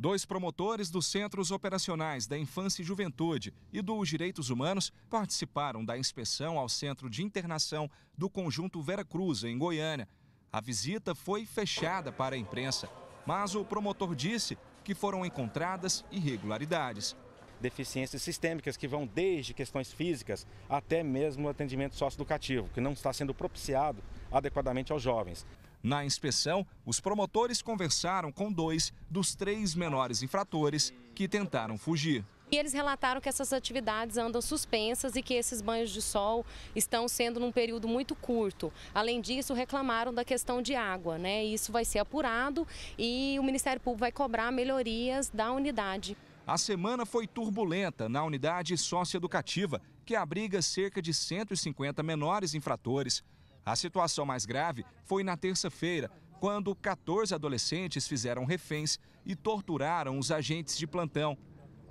Dois promotores dos Centros Operacionais da Infância e Juventude e dos Direitos Humanos participaram da inspeção ao Centro de Internação do Conjunto Vera Cruz, em Goiânia. A visita foi fechada para a imprensa, mas o promotor disse que foram encontradas irregularidades. Deficiências sistêmicas que vão desde questões físicas até mesmo o atendimento socioeducativo, que não está sendo propiciado adequadamente aos jovens. Na inspeção, os promotores conversaram com dois dos três menores infratores que tentaram fugir. E eles relataram que essas atividades andam suspensas e que esses banhos de sol estão sendo num período muito curto. Além disso, reclamaram da questão de água, né? Isso vai ser apurado e o Ministério Público vai cobrar melhorias da unidade. A semana foi turbulenta na unidade socioeducativa, que abriga cerca de 150 menores infratores. A situação mais grave foi na terça-feira, quando 14 adolescentes fizeram reféns e torturaram os agentes de plantão.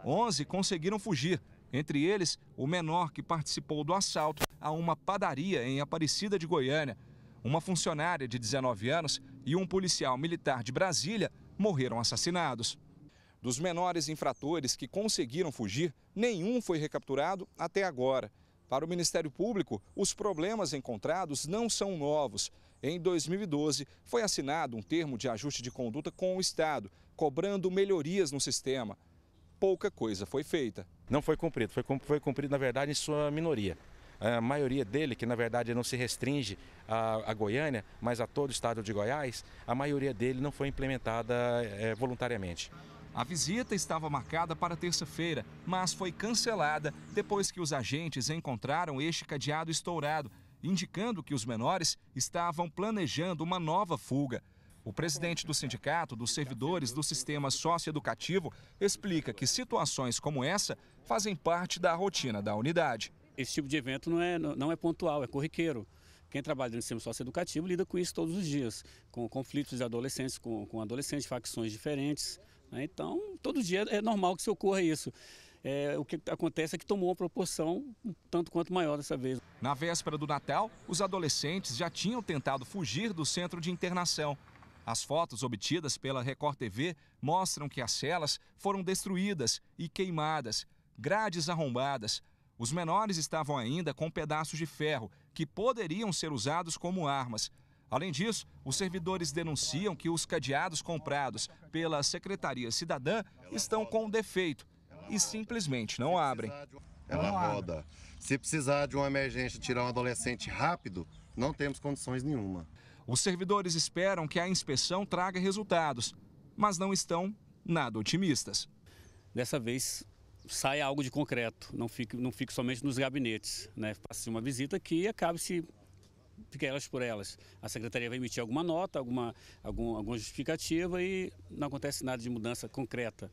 11 conseguiram fugir, entre eles o menor que participou do assalto a uma padaria em Aparecida de Goiânia. Uma funcionária de 19 anos e um policial militar de Brasília morreram assassinados. Dos menores infratores que conseguiram fugir, nenhum foi recapturado até agora. Para o Ministério Público, os problemas encontrados não são novos. Em 2012, foi assinado um termo de ajuste de conduta com o Estado, cobrando melhorias no sistema. Pouca coisa foi feita. Não foi cumprido, foi cumprido, na verdade, em sua minoria a maioria dele, que na verdade não se restringe a, a, Goiânia, mas a todo o estado de Goiás, a maioria dele não foi implementada é, voluntariamente. A visita estava marcada para terça-feira, mas foi cancelada depois que os agentes encontraram este cadeado estourado, indicando que os menores estavam planejando uma nova fuga. O presidente do Sindicato dos Servidores do Sistema Socioeducativo explica que situações como essa fazem parte da rotina da unidade. Esse tipo de evento não é, não é pontual, é corriqueiro. Quem trabalha no sistema socioeducativo lida com isso todos os dias, com conflitos de adolescentes, com, com adolescentes, facções diferentes, né? Então, todo dia é normal que se ocorra isso. É, o que acontece é que tomou uma proporção um tanto quanto maior dessa vez. Na véspera do Natal, os adolescentes já tinham tentado fugir do centro de internação. As fotos obtidas pela Record TV mostram que as celas foram destruídas e queimadas, grades arrombadas. Os menores estavam ainda com pedaços de ferro que poderiam ser usados como armas. Além disso, os servidores denunciam que os cadeados comprados pela Secretaria Cidadã estão com defeito e simplesmente não abrem. Ela é roda. Se precisar de uma emergência tirar um adolescente rápido, não temos condições nenhuma. Os servidores esperam que a inspeção traga resultados, mas não estão nada otimistas. Dessa vez sai algo de concreto, não fique, não fique somente nos gabinetes. Né? Faça uma visita aqui e acabe se fica elas por elas. A secretaria vai emitir alguma nota, alguma, algum, alguma justificativa e não acontece nada de mudança concreta.